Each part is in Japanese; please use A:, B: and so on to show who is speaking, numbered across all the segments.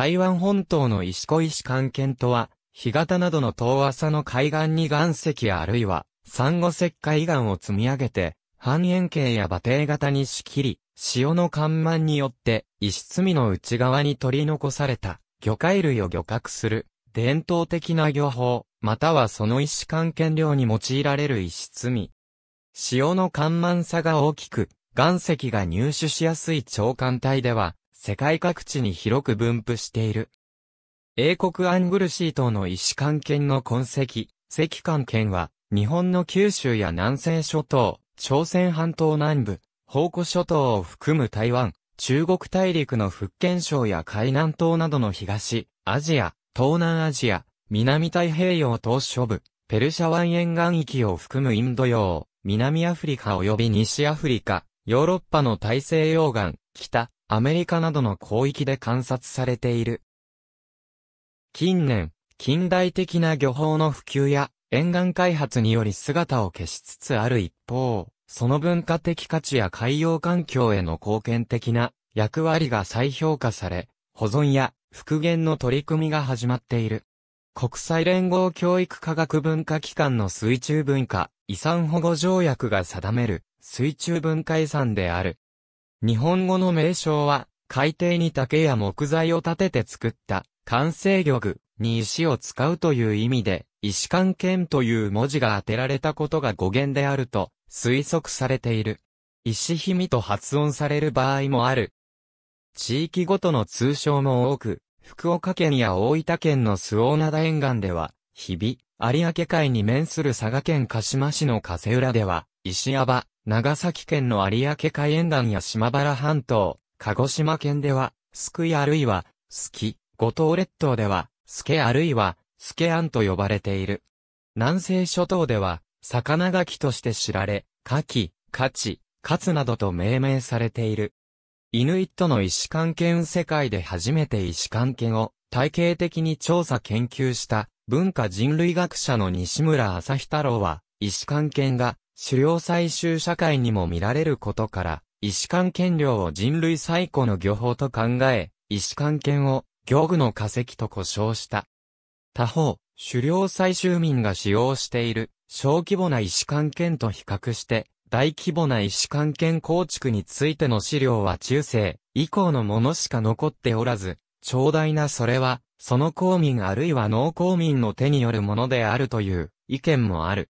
A: 台湾本島の石小石関県とは、干潟などの遠浅の海岸に岩石あるいは、珊瑚石灰岩を積み上げて、半円形や馬蹄型に仕切り、潮の干満によって、石積みの内側に取り残された、魚介類を漁獲する、伝統的な漁法、またはその石関係漁に用いられる石積み。潮の緩慢さが大きく、岩石が入手しやすい長官帯では、世界各地に広く分布している。英国アングルシー島の石関犬の痕跡、石関犬は、日本の九州や南西諸島、朝鮮半島南部、宝庫諸島を含む台湾、中国大陸の福建省や海南島などの東、アジア、東南アジア、南太平洋島諸部、ペルシャ湾沿岸域を含むインド洋、南アフリカ及び西アフリカ、ヨーロッパの大西洋岸、北、アメリカなどの広域で観察されている。近年、近代的な漁法の普及や沿岸開発により姿を消しつつある一方、その文化的価値や海洋環境への貢献的な役割が再評価され、保存や復元の取り組みが始まっている。国際連合教育科学文化機関の水中文化遺産保護条約が定める水中文化遺産である日本語の名称は、海底に竹や木材を立てて作った、完成玉に石を使うという意味で、石関剣という文字が当てられたことが語源であると推測されている。石ひみと発音される場合もある。地域ごとの通称も多く、福岡県や大分県の周防灘沿岸では、日々、有明海に面する佐賀県鹿島市の加瀬浦では、石山、長崎県の有明海沿岸や島原半島、鹿児島県では、すくいあるいは、すき、五島列島では、すけあるいは、すけあんと呼ばれている。南西諸島では、魚ガキとして知られ、カキ、カチ、カツなどと命名されている。イヌイットの石関運世界で初めて石関係を体系的に調査研究した文化人類学者の西村朝日太郎は、医師官権が狩猟採集社会にも見られることから、医師官権領を人類最古の漁法と考え、医師官権を漁具の化石と呼称した。他方、狩猟採集民が使用している小規模な医師官権と比較して、大規模な医師官権構築についての資料は中世以降のものしか残っておらず、長大なそれは、その公民あるいは農公民の手によるものであるという意見もある。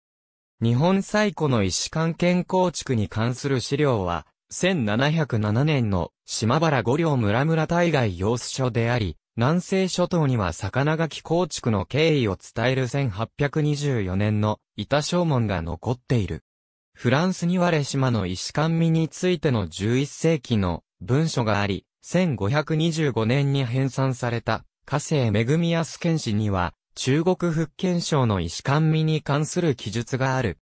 A: 日本最古の石関健構築に関する資料は、1707年の島原五両村村対外要素書であり、南西諸島には魚垣構築の経緯を伝える1824年の板正門が残っている。フランスに我島の石官身についての11世紀の文書があり、1525年に編纂された、加勢恵康剣士には、中国福建省の石官美に関する記述がある。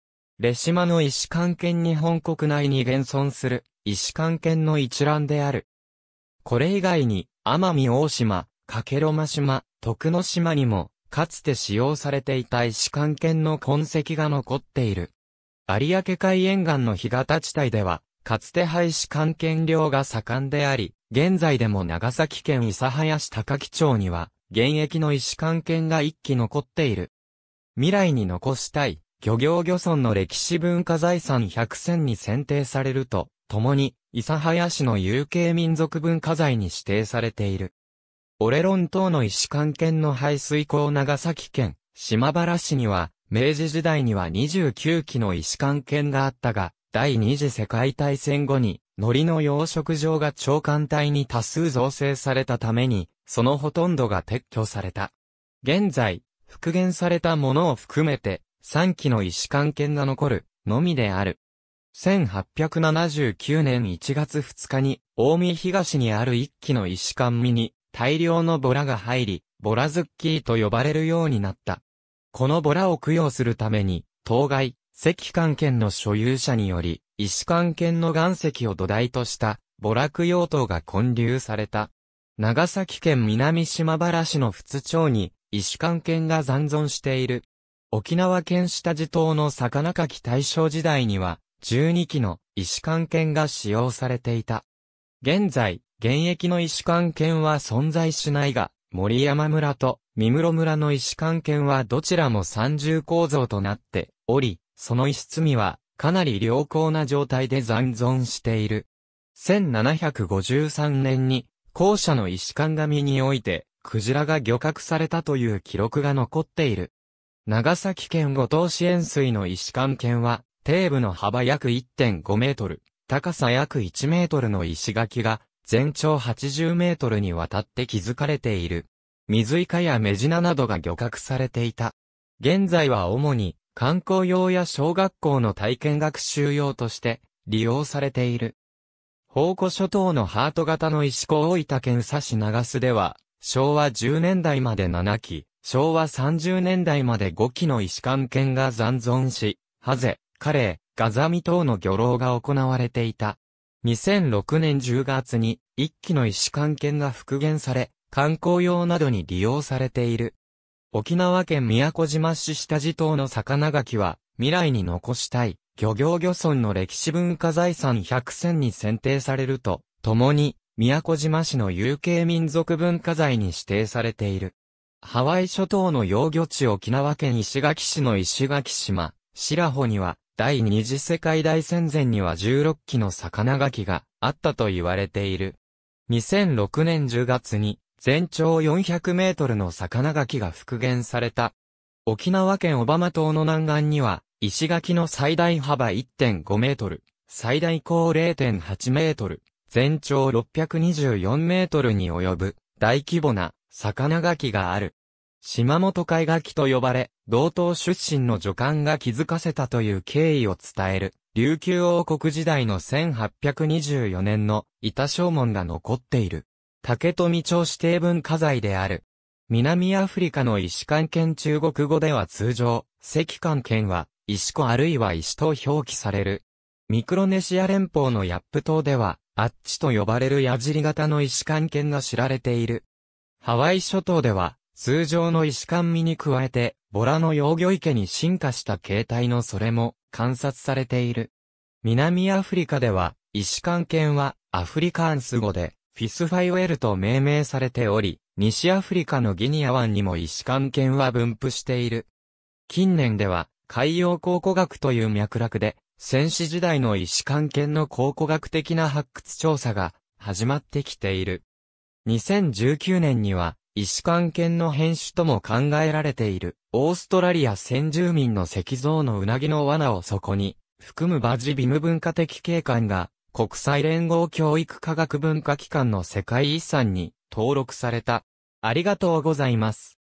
A: レシマの石官県日本国内に現存する石官県の一覧である。これ以外に、奄美大島、加計呂島、徳之島にも、かつて使用されていた石官県の痕跡が残っている。有明海沿岸の干潟地帯では、かつて廃止関県漁が盛んであり、現在でも長崎県諫早市高木町には、現役の石関犬が一機残っている。未来に残したい、漁業漁村の歴史文化財産100選に選定されると、共に、諫早市の有形民族文化財に指定されている。オレロン島の石関県の排水溝長崎県、島原市には、明治時代には29基の石関県があったが、第二次世界大戦後に海苔の養殖場が長官隊に多数造成されたために、そのほとんどが撤去された。現在、復元されたものを含めて、3基の石管犬が残る、のみである。1879年1月2日に、大見東にある一基の石管見に、大量のボラが入り、ボラズッキーと呼ばれるようになった。このボラを供養するために、当該、石管権の所有者により、石管犬の岩石を土台とした娯落用途が混流された。長崎県南島原市の仏町に石管犬が残存している。沖縄県下地島の魚かき大正時代には12機の石管犬が使用されていた。現在、現役の石管犬は存在しないが、森山村と三室村の石管犬はどちらも三重構造となっており、その一室にはかなり良好な状態で残存している。1753年に、校舎の石管。紙において、クジラが漁獲されたという記録が残っている。長崎県五島市塩水の石管。県は、底部の幅約1.5メートル、高さ約1メートルの石垣が、全長80メートルにわたって築かれている。水イカやメジナなどが漁獲されていた。現在は主に観光用や小学校の体験学習用として利用されている。宝庫諸島のハート型の石子大分県佐市長洲では、昭和10年代まで7期、昭和30年代まで5期の石管犬が残存し、ハゼ、カレー、ガザミ等の漁労が行われていた。2006年10月に1期の石管犬が復元され、観光用などに利用されている。沖縄県宮古島市下地島の魚垣は、未来に残したい、漁業漁村の歴史文化財産100選に選定されると、ともに、宮古島市の有形民族文化財に指定されている。ハワイ諸島の養魚地沖縄県石垣市の石垣島、白穂には、第二次世界大戦前には16機の魚垣があったと言われている。2006年10月に全長400メートルの魚垣が復元された。沖縄県小浜島の南岸には、石垣の最大幅1.5メートル、最大高0.8メートル、全長624メートルに及ぶ大規模な魚垣がある。島本海垣と呼ばれ、同等出身の女官が気づかせたという経緯を伝える、琉球王国時代の1824年の板正門が残っている。竹富町指定文化財である。南アフリカの石関県中国語では通常、石関県は、石湖あるいは石と表記される。ミクロネシア連邦のヤップ島では、あっちと呼ばれる矢尻型の石関犬が知られている。ハワイ諸島では、通常の石関身に加えて、ボラの幼魚池に進化した形態のそれも観察されている。南アフリカでは、石関犬はアフリカンス語で、フィスファイウェルと命名されており、西アフリカのギニア湾にも石管犬は分布している。近年では、海洋考古学という脈絡で、戦死時代の石管犬の考古学的な発掘調査が始まってきている。2019年には、石管犬の変種とも考えられている、オーストラリア先住民の石像のうなぎの罠をそこに、含むバジビム文化的景観が国際連合教育科学文化機関の世界遺産に登録された。ありがとうございます。